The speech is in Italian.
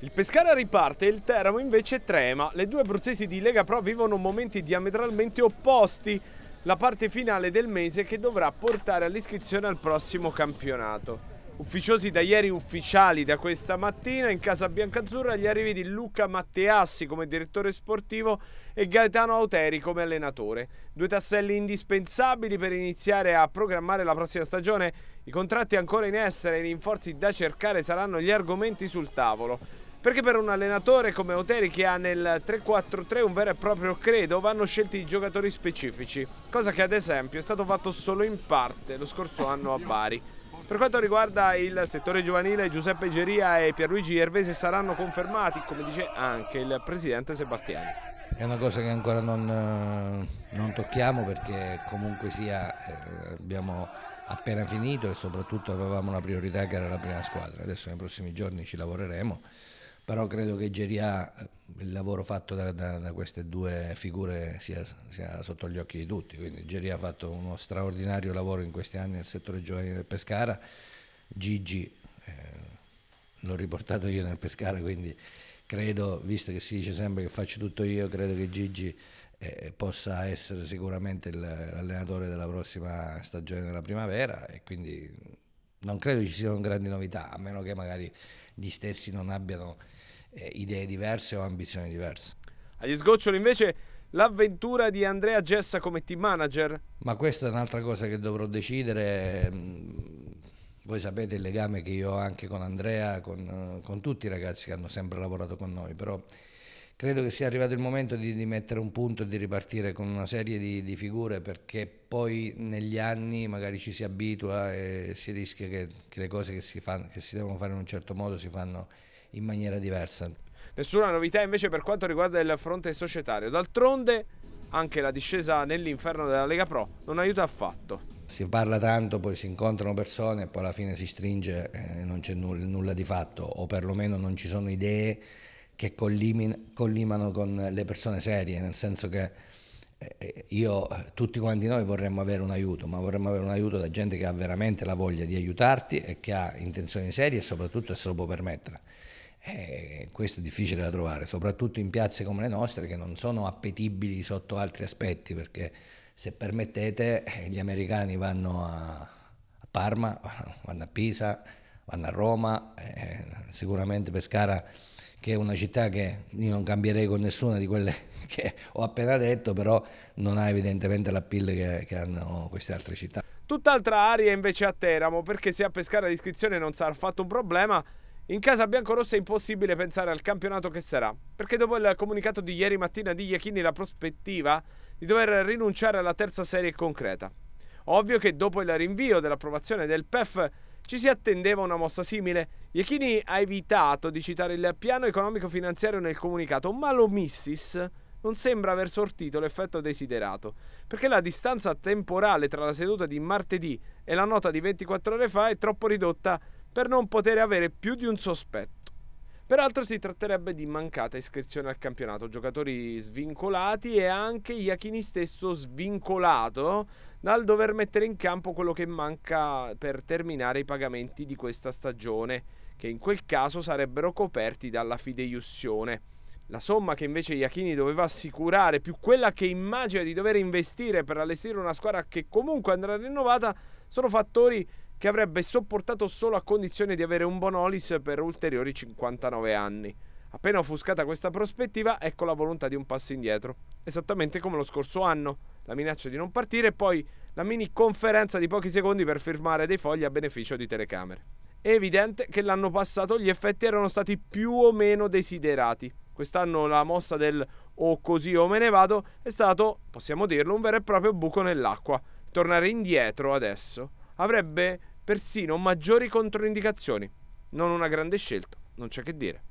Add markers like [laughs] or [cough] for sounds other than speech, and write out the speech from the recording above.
Il Pescara riparte e il Teramo invece trema. Le due abruzzesi di Lega Pro vivono momenti diametralmente opposti. La parte finale del mese che dovrà portare all'iscrizione al prossimo campionato. Ufficiosi da ieri, ufficiali da questa mattina, in casa biancazzurra gli arrivi di Luca Matteassi come direttore sportivo e Gaetano Auteri come allenatore. Due tasselli indispensabili per iniziare a programmare la prossima stagione. I contratti ancora in essere e i rinforzi da cercare saranno gli argomenti sul tavolo. Perché per un allenatore come Oteri che ha nel 3-4-3 un vero e proprio credo vanno scelti giocatori specifici, cosa che ad esempio è stato fatto solo in parte lo scorso anno a Bari. Per quanto riguarda il settore giovanile, Giuseppe Geria e Pierluigi Ervese saranno confermati, come dice anche il presidente Sebastiani. È una cosa che ancora non, eh, non tocchiamo perché comunque sia eh, abbiamo appena finito e soprattutto avevamo una priorità che era la prima squadra. Adesso nei prossimi giorni ci lavoreremo però credo che Geria, eh, il lavoro fatto da, da, da queste due figure sia, sia, sotto gli occhi di tutti, quindi Geria ha fatto uno straordinario lavoro in questi anni nel settore giovanile del Pescara, Gigi eh, l'ho riportato io nel Pescara, quindi credo, visto che si dice sempre che faccio tutto io, credo che Gigi eh, possa essere sicuramente l'allenatore della prossima stagione della primavera e quindi non credo ci siano grandi novità, a meno che magari gli stessi non abbiano eh, idee diverse o ambizioni diverse. Agli sgoccioli invece l'avventura di Andrea Gessa come team manager? Ma questa è un'altra cosa che dovrò decidere. Mm, voi sapete il legame che io ho anche con Andrea, con, eh, con tutti i ragazzi che hanno sempre lavorato con noi, però credo che sia arrivato il momento di, di, mettere un punto e di ripartire con una serie di, di, figure perché poi negli anni magari ci si abitua e si rischia che, che le cose che si, fanno, che si, devono fare in un certo modo si fanno in maniera diversa. Nessuna novità invece per quanto riguarda il fronte societario. D'altronde anche la discesa nell'inferno della Lega Pro non aiuta affatto. Si parla tanto, poi si incontrano persone e poi alla fine si stringe e eh, non c'è nulla, nulla di fatto o perlomeno non ci sono idee che collimano con le persone serie, nel senso che eh, io, tutti quanti noi vorremmo avere un aiuto, ma vorremmo avere un aiuto da gente che ha veramente la voglia di aiutarti e che ha intenzioni serie e soprattutto se lo può permettere. Eh, questo è difficile da trovare, soprattutto in piazze come le nostre che non sono appetibili sotto altri aspetti, perché se permettete eh, gli americani vanno a, Parma, [laughs] vanno a Pisa, vanno a Roma, eh, sicuramente Pescara che è una città che io non cambierei con nessuna di quelle [laughs] che ho appena detto, però non ha evidentemente la pille che, che hanno queste altre città. Tutt'altra aria invece a Teramo, perché se a Pescara l'iscrizione non sarà affatto un problema, in casa biancorossa è impossibile pensare al campionato che sarà, perché dopo il comunicato di ieri mattina di Iachini la prospettiva di dover rinunciare alla terza serie è concreta. Ovvio che dopo il rinvio dell'approvazione del PEF ci si attendeva una mossa simile. Iachini ha evitato di citare il piano economico-finanziario nel comunicato, ma l'omissis non sembra aver sortito l'effetto desiderato, perché la distanza temporale tra la seduta di martedì e la nota di 24 ore fa è troppo ridotta per non poter avere più di un sospetto. Peraltro si tratterebbe di mancata iscrizione al campionato, giocatori svincolati e anche Iachini stesso svincolato dal dover mettere in campo quello che manca per terminare i pagamenti di questa stagione, che in quel caso sarebbero coperti dalla fideiussione. La somma che invece Iachini doveva assicurare, più quella che immagina di dover investire per allestire una squadra che comunque andrà rinnovata, sono fattori che avrebbe sopportato solo a condizione di avere un Bonolis per ulteriori 59 anni. Appena offuscata questa prospettiva, ecco la volontà di un passo indietro, esattamente come lo scorso anno, la minaccia di non partire e poi la mini conferenza di pochi secondi per firmare dei fogli a beneficio di telecamere. È evidente che l'anno passato gli effetti erano stati più o meno desiderati. Quest'anno la mossa del o così o me ne vado è stato, possiamo dirlo, un vero e proprio buco nell'acqua. Tornare indietro adesso avrebbe persino maggiori controindicazioni. Non una grande scelta, non c'è che dire.